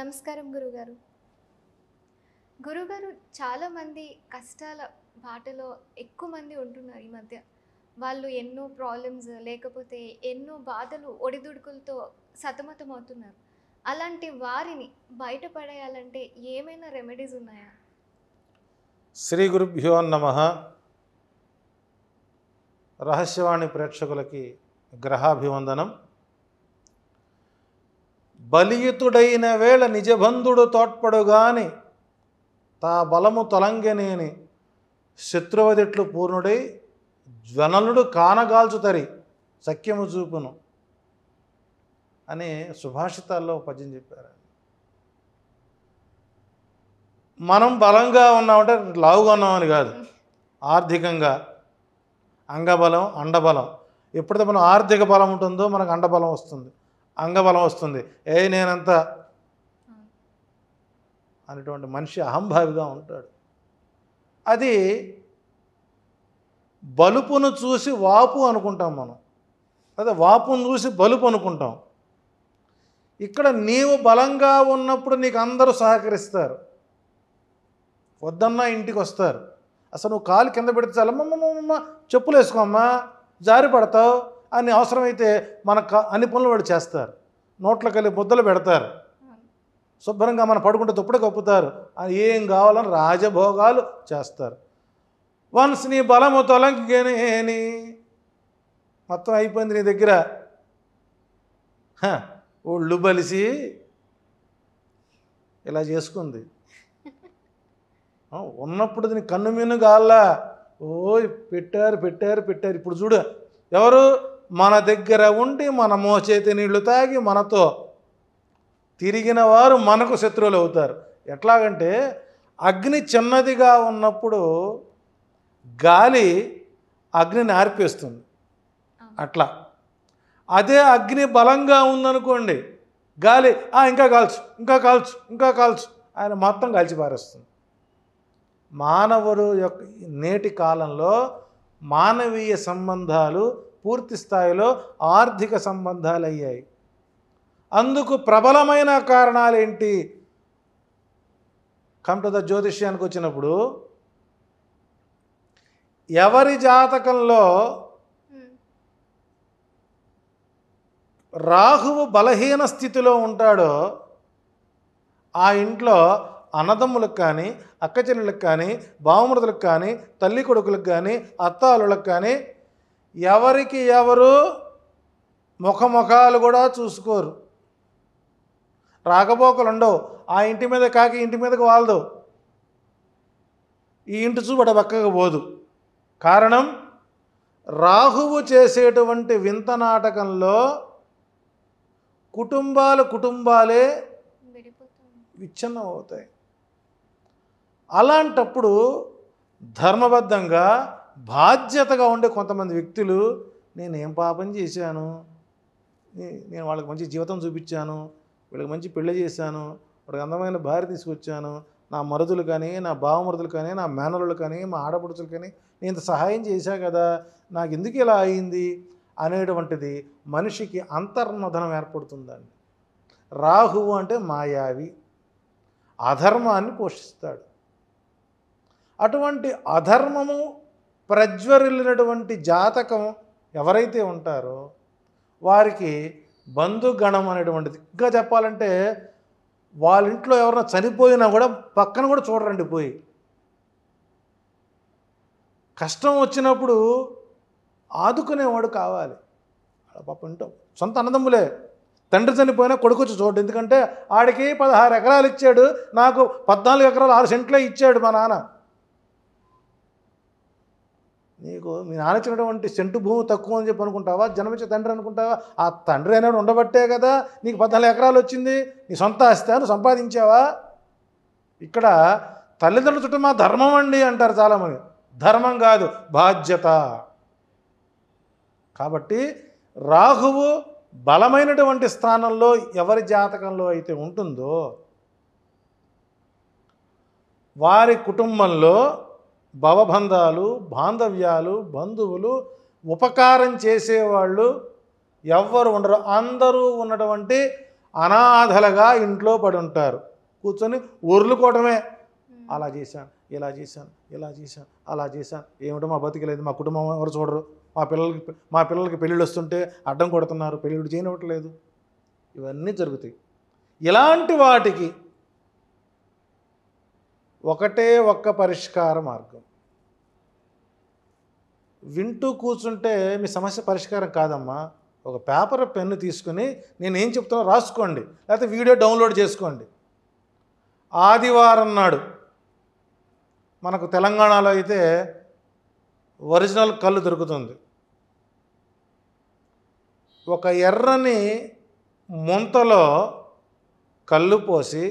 నమస్కారం గురుగారు గురుగారు చాలామంది కష్టాల బాటలో ఎక్కువ మంది ఉంటున్నారు ఈ మధ్య వాళ్ళు ఎన్నో ప్రాబ్లమ్స్ లేకపోతే ఎన్నో బాధలు ఒడిదుడుకులతో సతమతం అవుతున్నారు అలాంటి వారిని బయటపడేయాలంటే ఏమైనా రెమెడీస్ ఉన్నాయా శ్రీ గురుభ్యో నమ రహస్యవాణి ప్రేక్షకులకి గ్రహాభివందనం బలియుతుడైన వేళ నిజబంధుడు తోడ్పడుగాని తా బలము తొలంగనేని శత్రువదిట్లు పూర్ణుడై జ్వనలుడు కానగాల్చుతరి సఖ్యము చూపును అని సుభాషితాల్లో పద్యం చెప్పారు మనం బలంగా ఉన్నామంటే లావుగా ఉన్నామని కాదు ఆర్థికంగా అంగబలం అండబలం ఎప్పుడైతే మనం ఆర్థిక బలం ఉంటుందో మనకు అండబలం వస్తుంది అంగబలం వస్తుంది ఏ నేనంత అనేటువంటి మనిషి అహంభావిగా ఉంటాడు అది బలుపును చూసి వాపు అనుకుంటాం మనం అదే వాపును చూసి బలుపు అనుకుంటాం ఇక్కడ నీవు బలంగా ఉన్నప్పుడు నీకు అందరూ సహకరిస్తారు వద్దన్నా ఇంటికి వస్తారు అసలు నువ్వు కాలు కింద పెడితే చాలా చెప్పులు వేసుకోమ్మా జారి పడతావు అని అవసరమైతే మన అన్ని పనులు వాళ్ళు చేస్తారు నోట్ల కలిపి ముద్దలు పెడతారు శుభ్రంగా మనం పడుకుంటే తుప్పుడే కప్పుతారు ఏం కావాలని రాజభోగాలు చేస్తారు వన్స్ నీ బలము తొలగిని మొత్తం అయిపోయింది నీ దగ్గర ఒళ్ళు బలిసి ఇలా చేసుకుంది ఉన్నప్పుడు దీని కన్ను మిన్ను గాల్లా ఓ పెట్టారు పెట్టారు పెట్టారు ఇప్పుడు చూడు ఎవరు మన దగ్గర ఉండి మన మోచేతి నీళ్లు తాగి మనతో తిరిగిన వారు మనకు శత్రువులు అవుతారు ఎట్లాగంటే అగ్ని చిన్నదిగా ఉన్నప్పుడు గాలి అగ్నిని ఆర్పేస్తుంది అట్లా అదే అగ్ని బలంగా ఉందనుకోండి గాలి ఇంకా కాల్చు ఇంకా కాల్చు ఇంకా కాల్చు ఆయన మొత్తం కాల్చి పారేస్తుంది మానవుడు యొక్క నేటి కాలంలో మానవీయ సంబంధాలు పూర్తి స్థాయిలో ఆర్థిక సంబంధాలు అయ్యాయి అందుకు ప్రబలమైన కారణాలు ఏంటి కంటద జ్యోతిష్యానికి వచ్చినప్పుడు ఎవరి జాతకంలో రాహువు బలహీన స్థితిలో ఉంటాడో ఆ ఇంట్లో అన్నదమ్ములకు కానీ అక్కచెల్లెళ్ళకి కానీ బావమృతులకు కానీ తల్లి కొడుకులకు కానీ అత్తాలులకు కానీ ఎవరికి ఎవరు ముఖముఖాలు కూడా చూసుకోరు రాకపోకలు ఉండవు ఆ ఇంటి మీద కాకి ఇంటి మీదకి వాళ్ళదు ఈ ఇంటి చూపడ పక్కకు పోదు కారణం రాహువు చేసేటువంటి వింత నాటకంలో కుటుంబాలు కుటుంబాలే విచ్ఛిన్నం అవుతాయి అలాంటప్పుడు ధర్మబద్ధంగా బాధ్యతగా ఉండే కొంతమంది వ్యక్తులు నేనేం పాపం చేశాను నేను వాళ్ళకి మంచి జీవితం చూపించాను వీళ్ళకి మంచి పెళ్లి చేశాను వాళ్ళకి అందమైన భార్య తీసుకొచ్చాను నా మరుదులు కానీ నా బావమరుదులు కానీ నా మేనరులు కానీ మా ఆడపడుచులు కానీ నేను ఇంత సహాయం చేశా కదా నాకు ఎందుకు ఇలా అయింది అనేటువంటిది మనిషికి అంతర్మధనం ఏర్పడుతుందండి రాహువు అంటే మాయావి అధర్మాన్ని పోషిస్తాడు అటువంటి అధర్మము ప్రజ్వరిల్లినటువంటి జాతకం ఎవరైతే ఉంటారో వారికి బంధుగణం అనేటువంటిది ఇంకా చెప్పాలంటే వాళ్ళ ఇంట్లో ఎవరైనా చనిపోయినా కూడా పక్కన కూడా చూడరండి పోయి కష్టం వచ్చినప్పుడు ఆదుకునేవాడు కావాలి పాప ఇంటో సొంత అన్నదమ్ములే తండ్రి చనిపోయినా కొడుకు వచ్చి చూడు ఎందుకంటే ఆడికి పదహారు ఎకరాలు ఇచ్చాడు నాకు పద్నాలుగు ఎకరాలు ఆరు సెంట్లే ఇచ్చాడు మా నాన్న నీకు మీ నాన్న ఇచ్చినటువంటి సెంటు భూమి తక్కువ అని చెప్పి అనుకుంటావా జన్మించిన తండ్రి అనుకుంటావా ఆ తండ్రి అనేవి ఉండబట్టే కదా నీకు పద్నాలుగు ఎకరాలు వచ్చింది నీ సొంత ఆస్తి నువ్వు సంపాదించావా ఇక్కడ తల్లిదండ్రుల చుట్టూ మా ధర్మం అండి అంటారు చాలామంది ధర్మం కాదు బాధ్యత కాబట్టి రాహువు బలమైనటువంటి స్థానంలో ఎవరి జాతకంలో అయితే ఉంటుందో వారి కుటుంబంలో భవబంధాలు బాంధవ్యాలు బంధువులు ఉపకారం చేసేవాళ్ళు ఎవ్వరు ఉండరు అందరూ ఉన్నటువంటి అనాథలుగా ఇంట్లో పడి ఉంటారు కూర్చొని ఉర్లుకోవటమే అలా చేశాను ఇలా చేశాను ఇలా చేశాను అలా చేశాను ఏమిటో మా బతికలేదు మా కుటుంబం ఎవరు చూడరు మా పిల్లలకి మా పిల్లలకి పెళ్ళిళ్ళు వస్తుంటే అడ్డం కొడుతున్నారు పెళ్ళిళ్ళు చేయనివ్వట్లేదు ఇవన్నీ జరుగుతాయి ఇలాంటి వాటికి ఒకటే ఒక్క పరిష్కార మార్గం వింటూ కూర్చుంటే మీ సమస్య పరిష్కారం కాదమ్మా ఒక పేపర్ పెన్ను తీసుకుని నేను ఏం చెప్తున్నా రాసుకోండి లేకపోతే వీడియో డౌన్లోడ్ చేసుకోండి ఆదివారం నాడు మనకు తెలంగాణలో అయితే ఒరిజినల్ కళ్ళు దొరుకుతుంది ఒక ఎర్రని ముంతలో కళ్ళు పోసి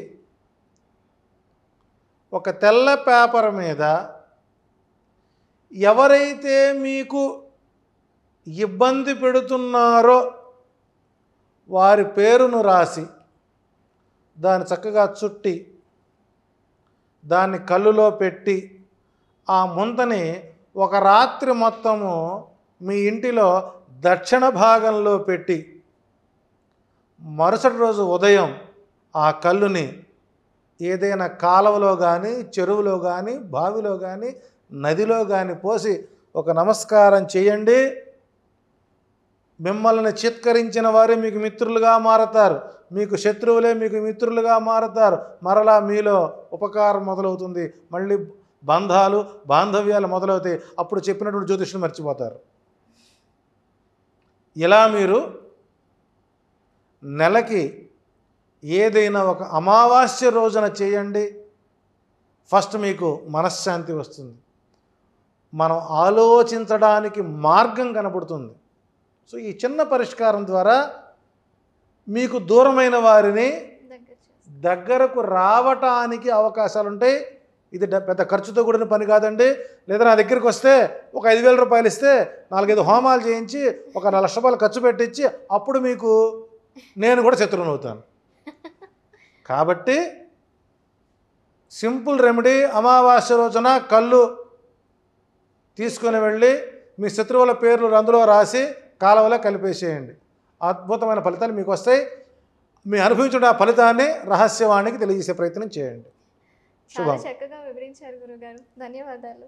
ఒక తెల్ల పేపర్ మీద ఎవరైతే మీకు ఇబ్బంది పెడుతున్నారో వారి పేరును రాసి దాన్ని చక్కగా చుట్టి దాన్ని కళ్ళులో పెట్టి ఆ ముంతని ఒక రాత్రి మొత్తము మీ ఇంటిలో దక్షిణ భాగంలో పెట్టి మరుసటి రోజు ఉదయం ఆ కళ్ళుని ఏదైనా కాలవలో కానీ చెరువులో కానీ బావిలో కానీ నదిలో కానీ పోసి ఒక నమస్కారం చేయండి మిమ్మల్ని చిత్కరించిన వారే మీకు మిత్రులుగా మారతారు మీకు శత్రువులే మీకు మిత్రులుగా మారతారు మరలా మీలో ఉపకారం మొదలవుతుంది మళ్ళీ బంధాలు బాంధవ్యాలు మొదలవుతాయి అప్పుడు చెప్పినటువంటి జ్యోతిష్యులు మర్చిపోతారు ఇలా మీరు నెలకి ఏదైనా ఒక అమావాస్య రోజున చేయండి ఫస్ట్ మీకు మనశ్శాంతి వస్తుంది మనం ఆలోచించడానికి మార్గం కనబడుతుంది సో ఈ చిన్న పరిష్కారం ద్వారా మీకు దూరమైన వారిని దగ్గరకు రావటానికి అవకాశాలు ఉంటాయి ఇది పెద్ద ఖర్చుతో కూడిన పని కాదండి లేదా నా దగ్గరికి వస్తే ఒక ఐదు వేల రూపాయలు ఇస్తే నాలుగైదు హోమాలు చేయించి ఒక లక్ష రూపాయలు ఖర్చు పెట్టించి అప్పుడు మీకు నేను కూడా శత్రువును అవుతాను కాబట్టి సింపుల్ రెమెడీ అమావాస్య రోజున కళ్ళు తీసుకొని వెళ్ళి మీ శత్రువుల పేర్లు అందులో రాసి కాలువలో కలిపేసేయండి అద్భుతమైన ఫలితాలు మీకు వస్తాయి మీ అనుభవించిన ఆ ఫలితాన్ని రహస్యవాణికి తెలియజేసే ప్రయత్నం చేయండి శుభం చక్కగా వివరించారు గురుగారు ధన్యవాదాలు